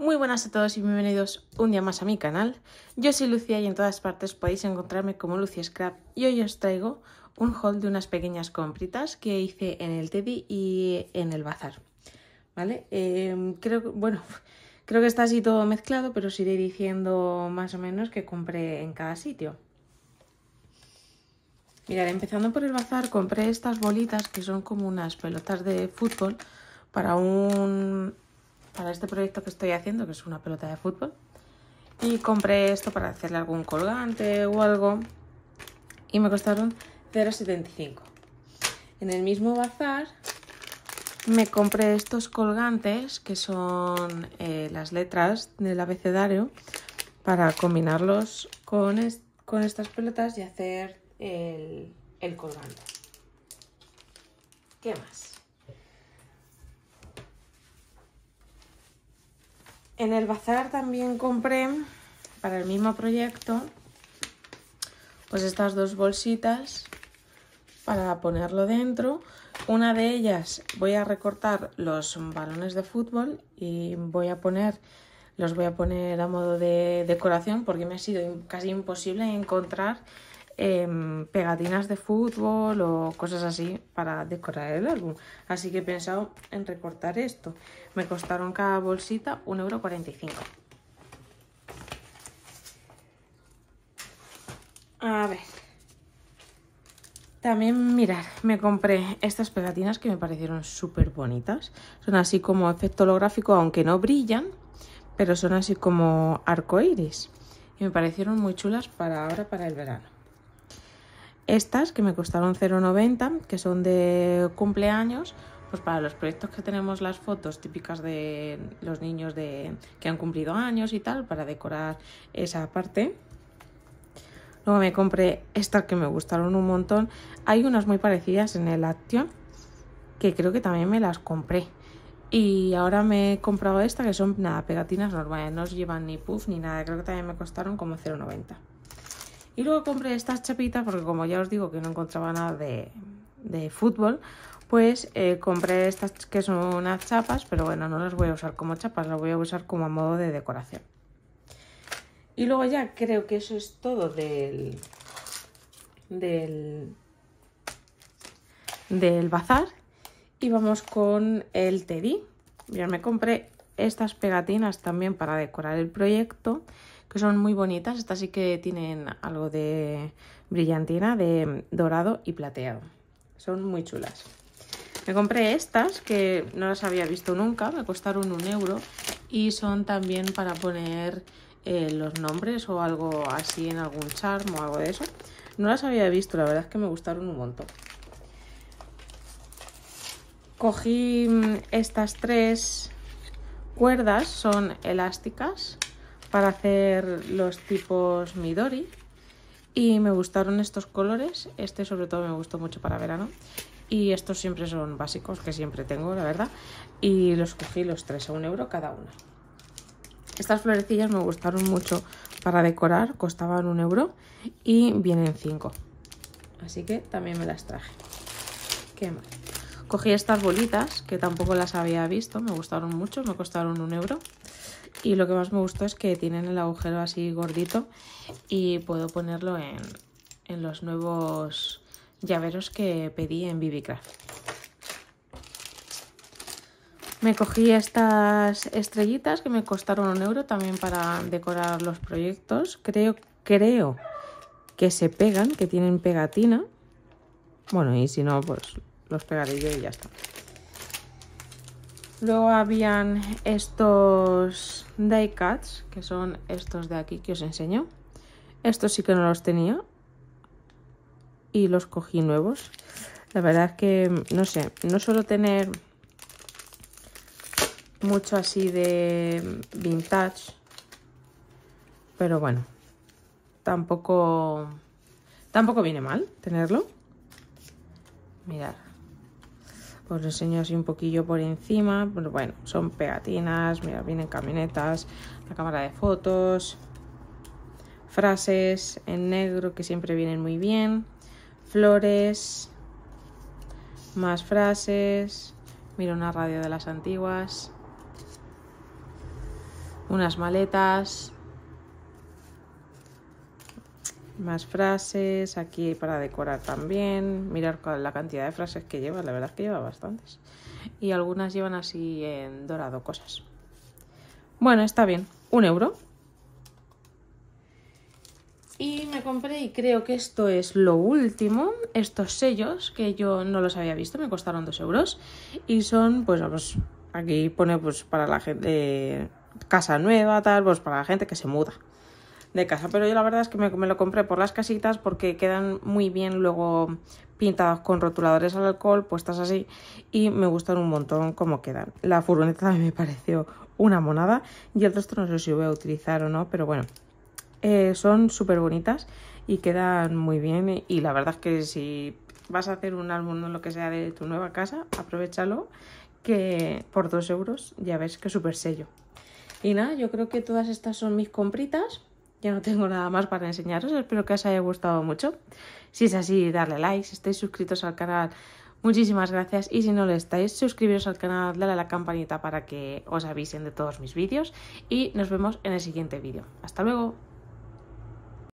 Muy buenas a todos y bienvenidos un día más a mi canal. Yo soy Lucía y en todas partes podéis encontrarme como Lucia Scrap y hoy os traigo un haul de unas pequeñas compritas que hice en el Teddy y en el bazar. ¿Vale? Em, creo, bueno, creo que está así todo mezclado, pero os iré diciendo más o menos que compré en cada sitio. Mirad, empezando por el bazar, compré estas bolitas que son como unas pelotas de fútbol para un para este proyecto que estoy haciendo, que es una pelota de fútbol. Y compré esto para hacerle algún colgante o algo. Y me costaron 0,75. En el mismo bazar me compré estos colgantes, que son eh, las letras del abecedario, para combinarlos con, estas pelotas y hacer el colgante. ¿Qué más? En el bazar también compré para el mismo proyecto pues estas dos bolsitas para ponerlo dentro. Una de ellas voy a recortar los balones de fútbol y voy a poner los voy a poner a modo de decoración porque me ha sido casi imposible encontrar Em, pegatinas de fútbol o cosas así para decorar el álbum. Así que he pensado en recortar esto. Me costaron cada bolsita 1,45€. A ver. También, mirar, me compré estas pegatinas que me parecieron súper bonitas. Son así como efecto holográfico, aunque no brillan, pero son así como arcoiris. Y me parecieron muy chulas para ahora, para el verano. Estas que me costaron 0,90, que son de cumpleaños, pues para los proyectos que tenemos las fotos típicas de los niños de, que han cumplido años y tal, para decorar esa parte. Luego me compré estas que me gustaron un montón. Hay unas muy parecidas en el Action, que creo que también me las compré. Y ahora me he comprado esta, que son nada, pegatinas normales, no llevan ni puff ni nada. Creo que también me costaron como 0,90. Y luego compré estas chapitas porque como ya os digo que no encontraba nada de, fútbol, pues eh, compré estas que son unas chapas, pero bueno, no las voy a usar como chapas, las voy a usar como a modo de decoración. Y luego ya creo que eso es todo del, del, del bazar. Y vamos con el Teddy. Ya me compré estas pegatinas también para decorar el proyecto que son muy bonitas. Estas sí que tienen algo de brillantina, de dorado y plateado. Son muy chulas. Me compré estas, que no las había visto nunca, me costaron un euro. Y son también para poner eh, los nombres o algo así en algún charm o algo de eso. No las había visto, la verdad es que me gustaron un montón. Cogí mm, estas tres cuerdas, son elásticas para hacer los tipos Midori. Y me gustaron estos colores. Este sobre todo me gustó mucho para verano. Y estos siempre son básicos, que siempre tengo, la verdad. Y los cogí los tres a un euro cada una. Estas florecillas me gustaron mucho para decorar. Costaban un euro y vienen cinco. Así que también me las traje. Qué Cogí estas bolitas, que tampoco las había visto. Me gustaron mucho, me costaron un euro y lo que más me gustó es que tienen el agujero así gordito y puedo ponerlo en, los nuevos llaveros que pedí en Vivicraft. Me cogí estas estrellitas que me costaron un euro también para decorar los proyectos. Creo, creo que se pegan, que tienen pegatina. Bueno, y si no, pues los pegaré yo y ya está. Luego habían estos die cuts, que son estos de aquí que os enseño. Estos sí que no los tenía y los cogí nuevos. La verdad es que, no sé, no suelo tener mucho así de vintage, pero bueno, tampoco, tampoco viene mal tenerlo. Mirad os pues, lo enseño así un poquillo por encima, pero bueno, son pegatinas, mira, vienen camionetas, la cámara de fotos, frases en negro que siempre vienen muy bien, flores, más frases, mira una radio de las antiguas, unas maletas, más frases, aquí para decorar también, mirar la cantidad de frases que lleva, la verdad es que lleva bastantes. Y algunas llevan así en dorado cosas. Bueno, está bien, un euro. Y me compré, y creo que esto es lo último, estos sellos que yo no los había visto, me costaron dos euros. Y son, pues, vamos, aquí pone pues para la gente, de eh, casa nueva, tal, pues para la gente que se muda de casa. Pero yo la verdad es que me, lo compré por las casitas porque quedan muy bien luego pintadas con rotuladores al alcohol, puestas así, y me gustan un montón como quedan. La furgoneta también me pareció una monada y el resto no sé si voy a utilizar o no, pero bueno, eh, son súper bonitas y quedan muy bien y la verdad es que si vas a hacer un álbum o lo que sea de tu nueva casa, aprovechalo que por 2 euros ya ves que súper sello. Y nada, yo creo que todas estas son mis compritas. Ya no tengo nada más para enseñaros, espero que os haya gustado mucho. Si es así, darle like, si estáis suscritos al canal, muchísimas gracias. Y si no lo estáis, suscribiros al canal, dale a la campanita para que os avisen de todos mis vídeos. Y nos vemos en el siguiente vídeo. ¡Hasta luego!